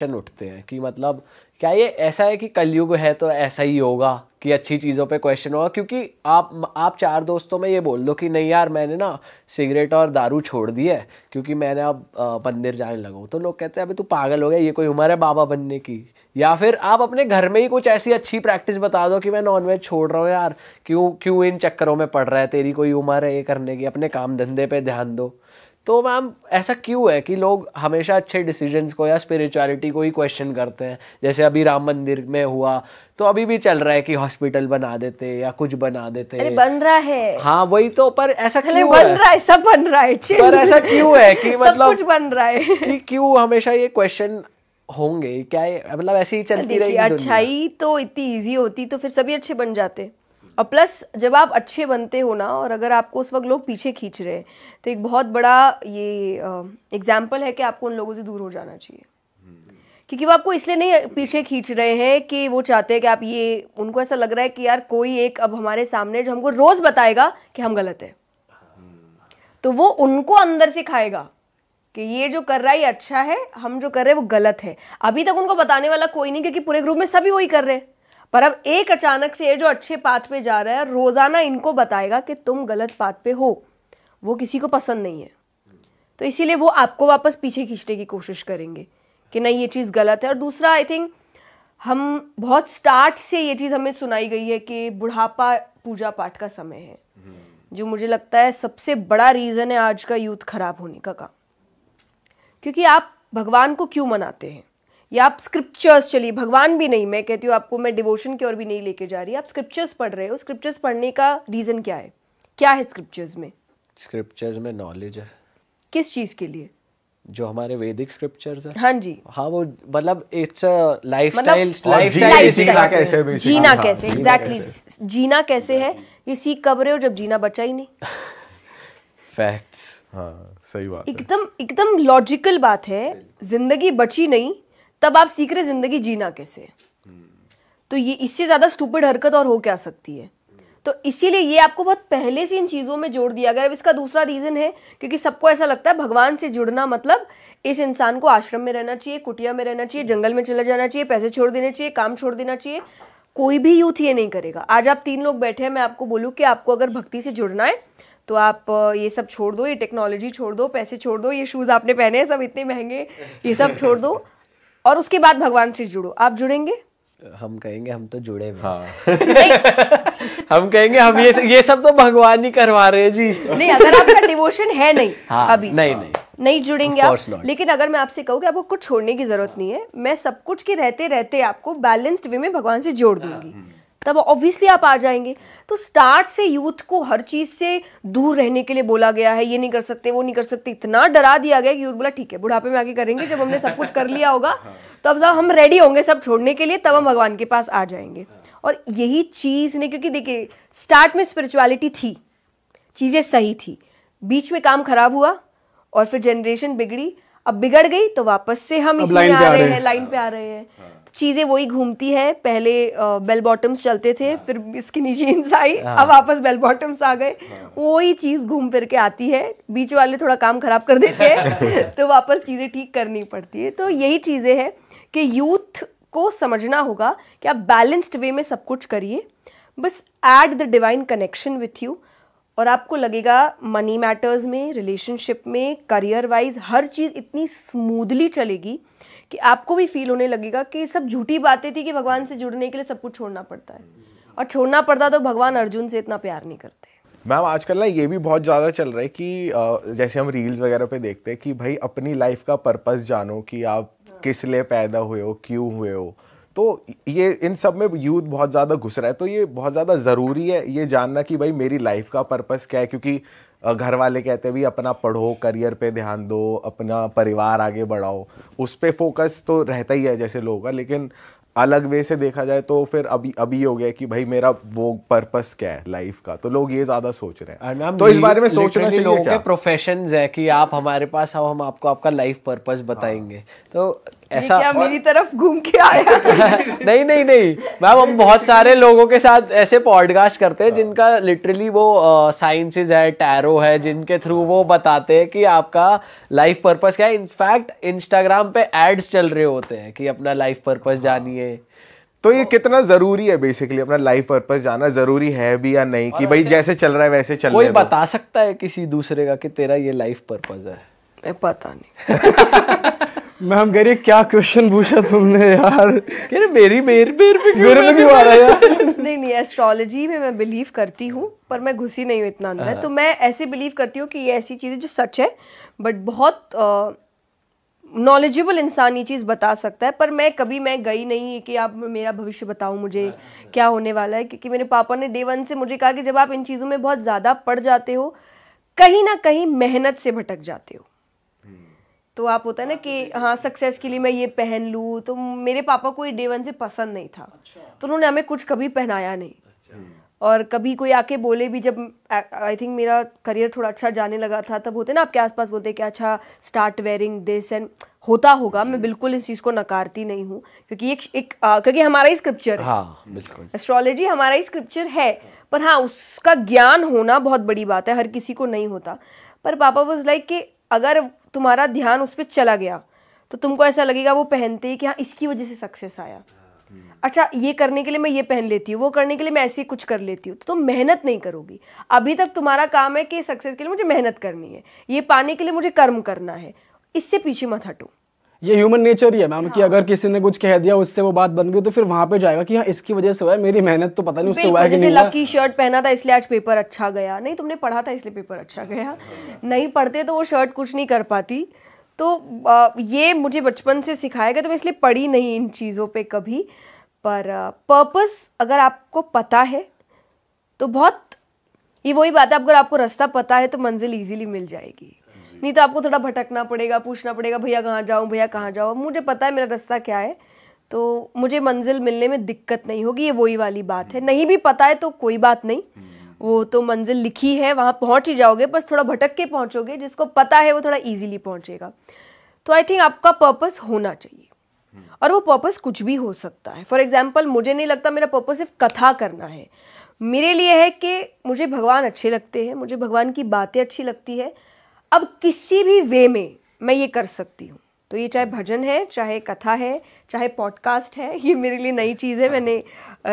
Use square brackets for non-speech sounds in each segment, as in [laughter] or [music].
Question उठते हैं कि मतलब क्या ये ऐसा है कि कलयुग है तो ऐसा ही होगा कि अच्छी चीज़ों पे क्वेश्चन होगा क्योंकि आप आप चार दोस्तों में ये बोल दो कि नहीं यार मैंने ना सिगरेट और दारू छोड़ दी है क्योंकि मैंने अब मंदिर जाने लगा तो लोग कहते हैं अभी तू पागल हो गया ये कोई उम्र है बाबा बनने की या फिर आप अपने घर में ही कुछ ऐसी अच्छी प्रैक्टिस बता दो कि मैं नॉनवेज छोड़ रहा हूँ यार क्यों क्यों इन चक्करों में पड़ रहा है तेरी कोई उम्र है ये करने की अपने काम धंधे पर ध्यान दो तो मैम ऐसा क्यों है कि लोग हमेशा अच्छे डिसीजंस को या स्पिरिचुअलिटी को ही क्वेश्चन करते हैं जैसे अभी राम मंदिर में हुआ तो अभी भी चल रहा है कि हॉस्पिटल बना देते या कुछ बना देते अरे बन रहा है हाँ वही तो पर ऐसा क्यों बन है? रहा है सब बन रहा है पर ऐसा क्यों है कि [laughs] मतलब कुछ बन रहा है कि क्यों हमेशा ये क्वेश्चन होंगे क्या मतलब ऐसे ही चलती रहेगी अच्छाई तो इतनी इजी होती तो फिर सभी अच्छे बन जाते और प्लस जब आप अच्छे बनते हो ना और अगर आपको उस वक्त लोग पीछे खींच रहे हैं तो एक बहुत बड़ा ये एग्जाम्पल है कि आपको उन लोगों से दूर हो जाना चाहिए क्योंकि वो आपको इसलिए नहीं पीछे खींच रहे हैं कि वो चाहते हैं कि आप ये उनको ऐसा लग रहा है कि यार कोई एक अब हमारे सामने जो हमको रोज़ बताएगा कि हम गलत है तो वो उनको अंदर से खाएगा कि ये जो कर रहा है ये अच्छा है हम जो कर रहे हैं वो गलत है अभी तक उनको बताने वाला कोई नहीं क्योंकि पूरे ग्रुप में सभी वही कर रहे हैं पर अब एक अचानक से ये जो अच्छे पाथ पे जा रहा है रोज़ाना इनको बताएगा कि तुम गलत पाथ पे हो वो किसी को पसंद नहीं है तो इसीलिए वो आपको वापस पीछे खींचने की कोशिश करेंगे कि नहीं ये चीज़ गलत है और दूसरा आई थिंक हम बहुत स्टार्ट से ये चीज़ हमें सुनाई गई है कि बुढ़ापा पूजा पाठ का समय है जो मुझे लगता है सबसे बड़ा रीज़न है आज का यूथ खराब होने का काम क्योंकि आप भगवान को क्यों मनाते हैं या आप स्क्रिप्चर्स चलिए भगवान भी नहीं मैं कहती हूँ आपको मैं डिवोशन की ओर भी नहीं लेके जा रही आप स्क्रिप्चर्स पढ़ रहे हो स्क्रिप्चर्स पढ़ने का रीज़न क्या है क्या है स्क्रिप्चर्स में स्क्रिप्चर्स में नॉलेज है किस चीज़ के लिए जो हमारे वैदिक स्क्रिप्चर्स हैं हाँ जी हाँ वो मतलब इट्स लाइफस्टाइल लाइफस्टाइल जीना हाँ, कैसे जीना कैसे एग्जैक्टली जीना कैसे है ये सीख कब रहे हो जब जीना बचा ही नहीं फैक्ट्स हाँ सही बात एकदम एकदम लॉजिकल बात है जिंदगी बची नहीं तब आप सीख रहे जिंदगी जीना कैसे तो ये इससे ज़्यादा स्टूपिड हरकत और हो क्या सकती है तो इसीलिए ये आपको बहुत पहले से इन चीज़ों में जोड़ दिया गया अब इसका दूसरा रीज़न है क्योंकि सबको ऐसा लगता है भगवान से जुड़ना मतलब इस इंसान को आश्रम में रहना चाहिए कुटिया में रहना चाहिए जंगल में चला जाना चाहिए पैसे छोड़ देने चाहिए काम छोड़ देना चाहिए कोई भी यूथ ये नहीं करेगा आज आप तीन लोग बैठे हैं मैं आपको बोलूँ कि आपको अगर भक्ति से जुड़ना है तो आप ये सब छोड़ दो ये टेक्नोलॉजी छोड़ दो पैसे छोड़ दो ये शूज़ आपने पहने हैं सब इतने महंगे ये सब छोड़ दो और उसके बाद भगवान से जुड़ो आप जुड़ेंगे हम कहेंगे हम तो जुड़े हुए हाँ। [laughs] हम कहेंगे हम ये ये सब तो भगवान ही करवा रहे हैं जी नहीं अगर आपका डिवोशन है नहीं हाँ, अभी नहीं नहीं नहीं जुड़ेंगे आप लेकिन अगर मैं आपसे कहूँ कि आपको कुछ छोड़ने की जरूरत नहीं है मैं सब कुछ के रहते रहते आपको बैलेंस्ड वे में भगवान से जोड़ दूंगी हाँ, हाँ। तब ऑब्वियसली आप आ जाएंगे तो स्टार्ट से यूथ को हर चीज़ से दूर रहने के लिए बोला गया है ये नहीं कर सकते वो नहीं कर सकते इतना डरा दिया गया कि यूथ बोला ठीक है बुढ़ापे में आगे करेंगे जब हमने सब कुछ कर लिया होगा [laughs] हाँ। तब जब हम रेडी होंगे सब छोड़ने के लिए तब हम भगवान के पास आ जाएंगे हाँ। और यही चीज़ ने क्योंकि देखिए स्टार्ट में स्पिरिचुअलिटी थी चीज़ें सही थी बीच में काम खराब हुआ और फिर जनरेशन बिगड़ी अब बिगड़ गई तो वापस से हम इसमें हाँ। आ रहे हैं लाइन पे आ रहे हैं चीज़ें वही घूमती है पहले बेल बॉटम्स चलते थे हाँ। फिर इसके नीचे जीन्स आई हाँ। अब वापस बेल बॉटम्स आ गए हाँ। वही चीज़ घूम फिर के आती है बीच वाले थोड़ा काम खराब कर देते हैं [laughs] तो वापस चीज़ें ठीक करनी पड़ती है तो यही चीज़ें हैं कि यूथ को समझना होगा कि आप बैलेंस्ड वे में सब कुछ करिए बस add the divine connection with you और आपको लगेगा मनी मैटर्स में रिलेशनशिप में करियर वाइज हर चीज़ इतनी स्मूदली चलेगी कि आपको भी फील होने लगेगा कि सब झूठी बातें थी कि भगवान से जुड़ने के लिए सब कुछ छोड़ना पड़ता है और छोड़ना पड़ता तो भगवान अर्जुन से इतना प्यार नहीं करते मैम आजकल ना ये भी बहुत ज़्यादा चल रहा है कि जैसे हम रील्स वगैरह पे देखते हैं कि भाई अपनी लाइफ का पर्पस जानो कि आप हाँ। किस लिए पैदा हुए हो क्यों हुए हो तो ये इन सब में यूथ बहुत ज़्यादा घुस रहा है तो ये बहुत ज़्यादा ज़रूरी है ये जानना कि भाई मेरी लाइफ का पर्पस क्या है क्योंकि घर वाले कहते हैं भी अपना पढ़ो करियर पे ध्यान दो अपना परिवार आगे बढ़ाओ उस पर फोकस तो रहता ही है जैसे लोगों का लेकिन अलग वे से देखा जाए तो फिर अभी अभी हो गया कि भाई मेरा वो पर्पस क्या है लाइफ का तो लोग ये ज्यादा सोच रहे हैं तो इस बारे में सोचना चाहिए क्या? प्रोफेशन है कि आप हमारे पास आओ हम आपको आपका लाइफ हाँ। पर्पस बताएंगे हाँ। तो ऐसा क्या और... मेरी तरफ घूम के आया [laughs] नहीं नहीं नहीं मैम हम बहुत सारे लोगों के साथ ऐसे पॉडकास्ट करते हैं हाँ। जिनका लिटरली वो साइंसेज है टैरो है जिनके थ्रू वो बताते हैं कि आपका लाइफ पर्पस क्या है इनफैक्ट इंस्टाग्राम पे एड्स चल रहे होते हैं कि अपना लाइफ हाँ। पर्पस जानिए तो ये कितना जरूरी है बेसिकली अपना लाइफ पर्पस जाना जरूरी है भी या नहीं कि भाई जैसे चल रहा है वैसे चल रहा है कोई बता सकता है किसी दूसरे का कि तेरा ये लाइफ पर्पस है पता नहीं [laughs] मैम कह रही क्या क्वेश्चन पूछा तुमने यार कह रही मेरी मेर मेर भी मेरे में क्यों आ रहा है यार नहीं नहीं एस्ट्रोलॉजी में मैं बिलीव करती हूँ पर मैं घुसी नहीं हूँ इतना अंदर हाँ। तो मैं ऐसे बिलीव करती हूँ कि ये ऐसी चीज़ है जो सच है बट बहुत नॉलेजेबल इंसान ये चीज़ बता सकता है पर मैं कभी मैं गई नहीं है कि आप मेरा भविष्य बताओ मुझे हाँ। क्या होने वाला है क्योंकि मेरे पापा ने डे वन से मुझे कहा कि जब आप इन चीज़ों में बहुत ज़्यादा पड़ जाते हो कहीं ना कहीं मेहनत से भटक जाते हो तो आप होता है ना कि हाँ सक्सेस के लिए मैं ये पहन लूँ तो मेरे पापा को ये डे वन से पसंद नहीं था अच्छा। तो उन्होंने हमें कुछ कभी पहनाया नहीं अच्छा। हम्म। और कभी कोई आके बोले भी जब आई थिंक मेरा करियर थोड़ा अच्छा जाने लगा था तब होते ना आपके आसपास बोलते कि अच्छा स्टार्ट वेयरिंग दिस एंड होता होगा मैं बिल्कुल इस चीज़ को नकारती नहीं हूँ क्योंकि एक एक आ, क्योंकि हमारा ही स्क्रिप्चर हाँ, एस्ट्रोलॉजी हमारा ही स्क्रिप्चर है पर हाँ उसका ज्ञान होना बहुत बड़ी बात है हर किसी को नहीं होता पर पापा वॉज लाइक कि अगर तुम्हारा ध्यान उस पर चला गया तो तुमको ऐसा लगेगा वो पहनते ही कि हाँ इसकी वजह से सक्सेस आया हम्म। अच्छा ये करने के लिए मैं ये पहन लेती हूँ वो करने के लिए मैं ऐसे कुछ कर लेती हूँ तो तुम मेहनत नहीं करोगी अभी तक तुम्हारा काम है कि सक्सेस के लिए मुझे मेहनत करनी है ये पाने के लिए मुझे कर्म करना है इससे पीछे मत हटो ये ह्यूमन नेचर ही है मैम हाँ। कि अगर किसी ने कुछ कह दिया उससे वो बात बन गई तो फिर वहां पे जाएगा कि हाँ इसकी वजह से हुआ है मेरी मेहनत तो पता नहीं उससे हुआ है कि नहीं लकी शर्ट पहना था इसलिए आज पेपर अच्छा गया नहीं तुमने पढ़ा था इसलिए पेपर अच्छा गया नहीं पढ़ते तो वो शर्ट कुछ नहीं कर पाती तो ये मुझे बचपन से सिखाया गया तो मैं इसलिए पढ़ी नहीं इन चीज़ों पर कभी पर पर्पस अगर आपको पता है तो बहुत ये वही बात है अगर आपको रास्ता पता है तो मंजिल ईजिली मिल जाएगी नहीं तो आपको थोड़ा भटकना पड़ेगा पूछना पड़ेगा भैया कहाँ जाऊँ भैया कहाँ जाऊँ मुझे पता है मेरा रास्ता क्या है तो मुझे मंजिल मिलने में दिक्कत नहीं होगी ये वही वाली बात है नहीं भी पता है तो कोई बात नहीं वो तो मंजिल लिखी है वहाँ पहुँच ही जाओगे बस थोड़ा भटक के पहुँचोगे जिसको पता है वो थोड़ा ईजिली पहुँचेगा तो आई थिंक आपका पर्पस होना चाहिए और वो पर्पस कुछ भी हो सकता है फॉर एग्जाम्पल मुझे नहीं लगता मेरा पर्पस सिर्फ कथा करना है मेरे लिए है कि मुझे भगवान अच्छे लगते हैं मुझे भगवान की बातें अच्छी लगती है अब किसी भी वे में मैं ये कर सकती हूँ तो ये चाहे भजन है चाहे कथा है चाहे पॉडकास्ट है ये मेरे लिए नई चीज़ है हाँ। मैंने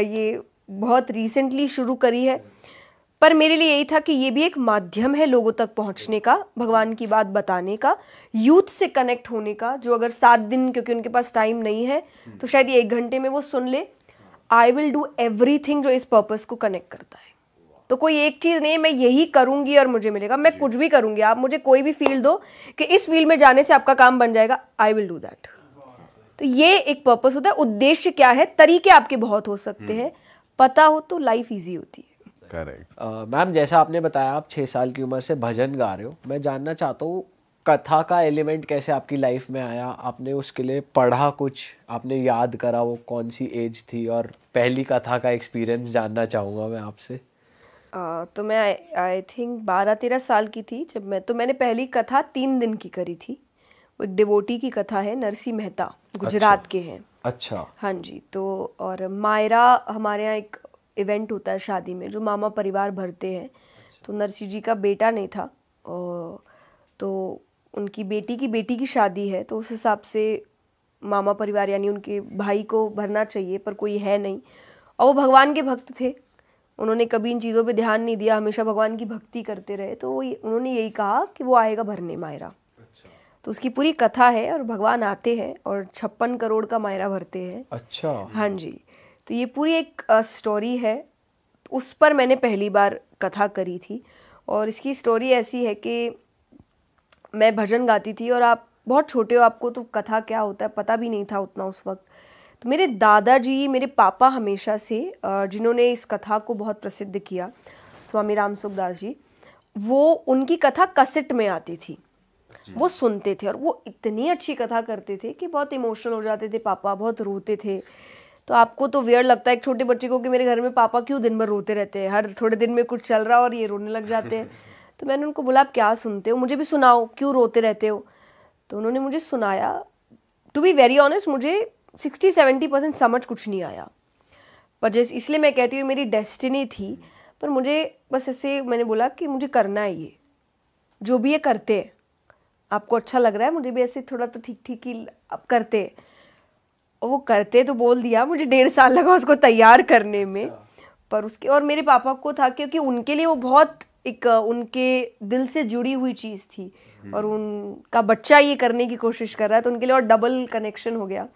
ये बहुत रिसेंटली शुरू करी है पर मेरे लिए यही था कि ये भी एक माध्यम है लोगों तक पहुंचने का भगवान की बात बताने का यूथ से कनेक्ट होने का जो अगर सात दिन क्योंकि उनके पास टाइम नहीं है हम्म। तो शायद ये एक घंटे में वो सुन ले आई विल डू एवरी जो इस पर्पज़ को कनेक्ट करता है तो कोई एक चीज़ नहीं मैं यही करूँगी और मुझे मिलेगा मैं कुछ भी करूँगी आप मुझे कोई भी फील्ड दो कि इस फील्ड में जाने से आपका काम बन जाएगा आई विल डू दैट तो ये एक पर्पस होता है उद्देश्य क्या है तरीके आपके बहुत हो सकते हम्म। हैं पता हो तो लाइफ ईजी होती है करेक्ट मैम जैसा आपने बताया आप छः साल की उम्र से भजन गा रहे हो मैं जानना चाहता हूँ कथा का एलिमेंट कैसे आपकी लाइफ में आया आपने उसके लिए पढ़ा कुछ आपने याद करा वो कौन सी एज थी और पहली कथा का एक्सपीरियंस जानना चाहूँगा मैं आपसे आ, तो मैं आई थिंक बारह तेरह साल की थी जब मैं तो मैंने पहली कथा तीन दिन की करी थी वो एक डिवोटी की कथा है नरसी मेहता गुजरात अच्छा, के हैं अच्छा हाँ जी तो और मायरा हमारे यहाँ एक इवेंट होता है शादी में जो मामा परिवार भरते हैं अच्छा। तो नरसी जी का बेटा नहीं था तो उनकी बेटी की बेटी की शादी है तो उस हिसाब से मामा परिवार यानी उनके भाई को भरना चाहिए पर कोई है नहीं और वो भगवान के भक्त थे उन्होंने कभी इन चीज़ों पे ध्यान नहीं दिया हमेशा भगवान की भक्ति करते रहे तो वो उन्होंने यही कहा कि वो आएगा भरने मायरा अच्छा। तो उसकी पूरी कथा है और भगवान आते हैं और छप्पन करोड़ का मायरा भरते हैं अच्छा हाँ जी तो ये पूरी एक स्टोरी है उस पर मैंने पहली बार कथा करी थी और इसकी स्टोरी ऐसी है कि मैं भजन गाती थी और आप बहुत छोटे हो आपको तो कथा क्या होता है पता भी नहीं था उतना उस वक्त तो मेरे दादाजी मेरे पापा हमेशा से जिन्होंने इस कथा को बहुत प्रसिद्ध किया स्वामी राम सुखदास जी वो उनकी कथा कसेट में आती थी वो सुनते थे और वो इतनी अच्छी कथा करते थे कि बहुत इमोशनल हो जाते थे पापा बहुत रोते थे तो आपको तो वियर लगता है एक छोटे बच्चे को कि मेरे घर में पापा क्यों दिन भर रोते रहते हैं हर थोड़े दिन में कुछ चल रहा और ये रोने लग जाते हैं [laughs] तो मैंने उनको बोला आप क्या सुनते हो मुझे भी सुनाओ क्यों रोते रहते हो तो उन्होंने मुझे सुनाया टू बी वेरी ऑनेस्ट मुझे सिक्सटी सेवेंटी परसेंट समझ कुछ नहीं आया पर जैसे इसलिए मैं कहती हूँ मेरी डेस्टिनी थी पर मुझे बस ऐसे मैंने बोला कि मुझे करना है ये जो भी ये करते हैं आपको अच्छा लग रहा है मुझे भी ऐसे थोड़ा तो ठीक ठीक ही आप करते और वो करते तो बोल दिया मुझे डेढ़ साल लगा उसको तैयार करने में अच्छा। पर उसके और मेरे पापा को था क्योंकि उनके लिए वो बहुत एक उनके दिल से जुड़ी हुई चीज़ थी हम्म। और उनका बच्चा ये करने की कोशिश कर रहा है तो उनके लिए और डबल कनेक्शन हो गया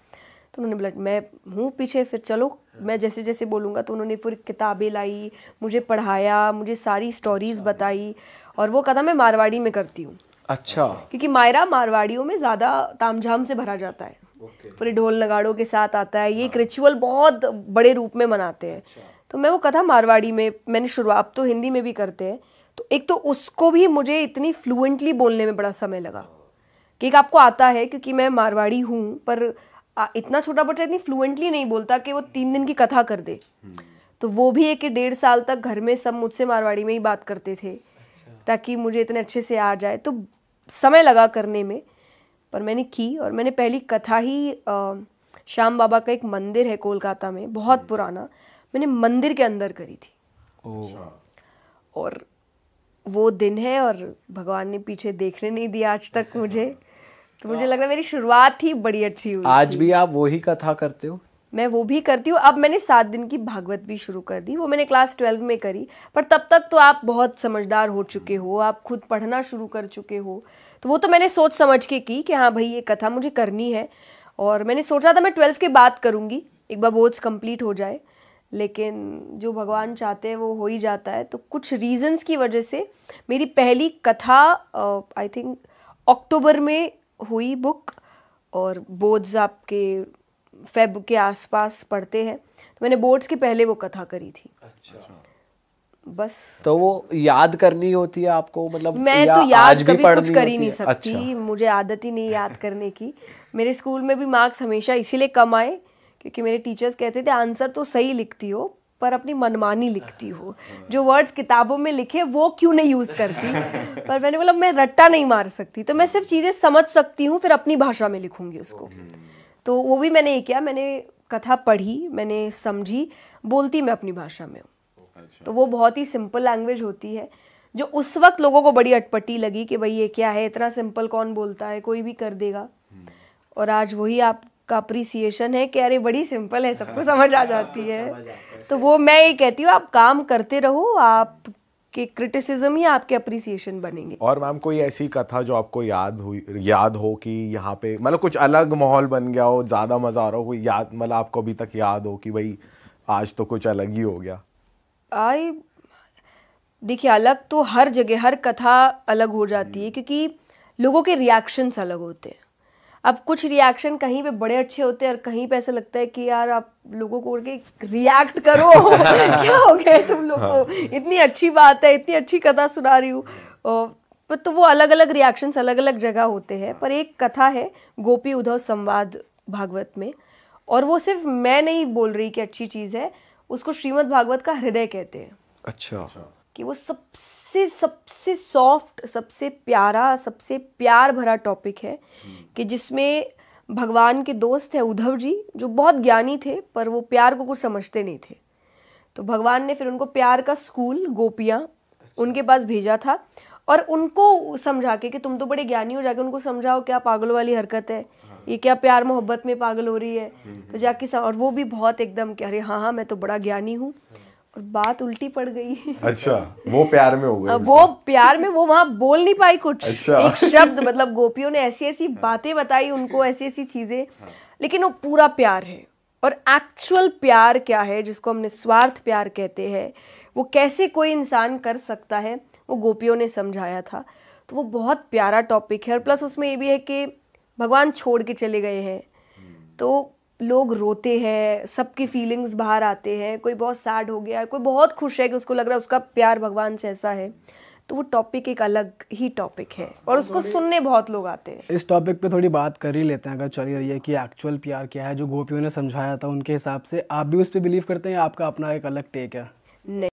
तो उन्होंने बोला मैं हूँ पीछे फिर चलो मैं जैसे जैसे बोलूँगा तो उन्होंने फिर किताबें लाई मुझे पढ़ाया मुझे सारी स्टोरीज बताई और वो कथा मैं मारवाड़ी में करती हूँ अच्छा क्योंकि मायरा मारवाड़ियों में ज़्यादा तामझाम से भरा जाता है okay. पूरे ढोल नगाड़ों के साथ आता है ये एक रिचुअल हाँ। बहुत बड़े रूप में मनाते हैं अच्छा। तो मैं वो कथा मारवाड़ी में मैंने शुरुआत तो हिंदी में भी करते हैं तो एक तो उसको भी मुझे इतनी फ्लुएंटली बोलने में बड़ा समय लगा कि एक आपको आता है क्योंकि मैं मारवाड़ी हूँ पर आ, इतना छोटा बच्चा इतनी फ्लुएंटली नहीं बोलता कि वो तीन दिन की कथा कर दे तो वो भी एक डेढ़ साल तक घर में सब मुझसे मारवाड़ी में ही बात करते थे अच्छा। ताकि मुझे इतने अच्छे से आ जाए तो समय लगा करने में पर मैंने की और मैंने पहली कथा ही आ, श्याम बाबा का एक मंदिर है कोलकाता में बहुत हम्म। पुराना मैंने मंदिर के अंदर करी थी अच्छा। और वो दिन है और भगवान ने पीछे देखने नहीं दिया आज तक मुझे तो मुझे लग रहा है मेरी शुरुआत ही बड़ी अच्छी हुई आज भी आप वही कथा करते हो मैं वो भी करती हूँ अब मैंने सात दिन की भागवत भी शुरू कर दी वो मैंने क्लास ट्वेल्व में करी पर तब तक तो आप बहुत समझदार हो चुके हो आप खुद पढ़ना शुरू कर चुके हो तो वो तो मैंने सोच समझ के की कि हाँ भाई ये कथा मुझे करनी है और मैंने सोचा था मैं ट्वेल्व के बाद करूँगी एक बार बोर्ड्स कंप्लीट हो जाए लेकिन जो भगवान चाहते हैं वो हो ही जाता है तो कुछ रीजंस की वजह से मेरी पहली कथा आई थिंक अक्टूबर में हुई बुक और बोर्ड्स आपके फेब के आसपास पढ़ते हैं तो मैंने बोर्ड्स के पहले वो कथा करी थी अच्छा।, अच्छा। बस तो वो याद करनी होती है आपको मतलब मैं या तो याद कभी कुछ कर ही नहीं सकती अच्छा। मुझे आदत ही नहीं याद करने की मेरे स्कूल में भी मार्क्स हमेशा इसीलिए कम आए क्योंकि मेरे टीचर्स कहते थे आंसर तो सही लिखती हो पर अपनी मनमानी लिखती हूँ हाँ, हाँ। जो वर्ड्स किताबों में लिखे वो क्यों नहीं यूज़ करती [laughs] पर मैंने बोला मैं रट्टा नहीं मार सकती तो मैं सिर्फ चीज़ें समझ सकती हूँ फिर अपनी भाषा में लिखूँगी उसको हम्म। तो वो भी मैंने ये किया मैंने कथा पढ़ी मैंने समझी बोलती मैं अपनी भाषा में हूँ अच्छा। तो वो बहुत ही सिंपल लैंग्वेज होती है जो उस वक्त लोगों को बड़ी अटपटी लगी कि भाई ये क्या है इतना सिंपल कौन बोलता है कोई भी कर देगा हम्म। और आज वही आपका अप्रिसिएशन है कि अरे बड़ी सिंपल है सबको समझ आ जाती है [laughs] तो वो मैं ये कहती हूँ आप काम करते रहो आप के क्रिटिसिज्म ही आपके अप्रिसिएशन बनेंगे और मैम कोई ऐसी कथा जो आपको याद हुई याद हो कि यहाँ पे मतलब कुछ अलग माहौल बन गया हो ज़्यादा मज़ा आ रहा हो कोई याद मतलब आपको अभी तक याद हो कि भाई आज तो कुछ अलग ही हो गया आई देखिए अलग तो हर जगह हर कथा अलग हो जाती है हम्म। क्योंकि लोगों के रिएक्शंस अलग होते हैं अब कुछ रिएक्शन कहीं पे बड़े अच्छे होते हैं और कहीं पे ऐसा लगता है कि यार आप लोगों को के रिएक्ट करो [laughs] क्या हो गया तुम लोग को हाँ। इतनी अच्छी बात है इतनी अच्छी कथा सुना रही हूँ तो वो अलग अलग रिएक्शंस अलग अलग जगह होते हैं पर एक कथा है गोपी उद्धव संवाद भागवत में और वो सिर्फ मैं नहीं बोल रही कि अच्छी चीज़ है उसको श्रीमद भागवत का हृदय कहते हैं अच्छा कि वो सबसे सबसे सॉफ्ट सबसे प्यारा सबसे प्यार भरा टॉपिक है हम्म। कि जिसमें भगवान के दोस्त है उद्धव जी जो बहुत ज्ञानी थे पर वो प्यार को कुछ समझते नहीं थे तो भगवान ने फिर उनको प्यार का स्कूल गोपियाँ अच्छा। उनके पास भेजा था और उनको समझा के कि तुम तो बड़े ज्ञानी हो जाके उनको समझाओ क्या पागलों वाली हरकत है हाँ। ये क्या प्यार मोहब्बत में पागल हो रही है हम्म, तो हम्म। जाके और वो भी बहुत एकदम कि अरे हाँ हाँ मैं तो बड़ा ज्ञानी हूँ हाँ। और बात उल्टी पड़ गई अच्छा वो प्यार में हो गई वो प्यार में वो वहाँ बोल नहीं पाई कुछ अच्छा। एक शब्द मतलब गोपियों ने ऐसी ऐसी बातें बताई उनको ऐसी ऐसी चीजें लेकिन वो पूरा प्यार है और एक्चुअल प्यार क्या है जिसको हम निस्वार्थ प्यार कहते हैं वो कैसे कोई इंसान कर सकता है वो गोपियों ने समझाया था तो वो बहुत प्यारा टॉपिक है और प्लस उसमें ये भी है कि भगवान छोड़ के चले गए हैं तो लोग रोते हैं सबके फीलिंग्स बाहर आते हैं कोई बहुत सैड हो गया है कोई बहुत खुश है कि उसको लग रहा है उसका प्यार भगवान से ऐसा है तो वो टॉपिक एक अलग ही टॉपिक है और उसको सुनने बहुत लोग आते हैं इस टॉपिक पे थोड़ी बात कर ही लेते हैं अगर चल रही है कि एक्चुअल प्यार क्या है जो गोपियों ने समझाया था उनके हिसाब से आप भी उस पर बिलीव करते हैं आपका अपना एक अलग टेक है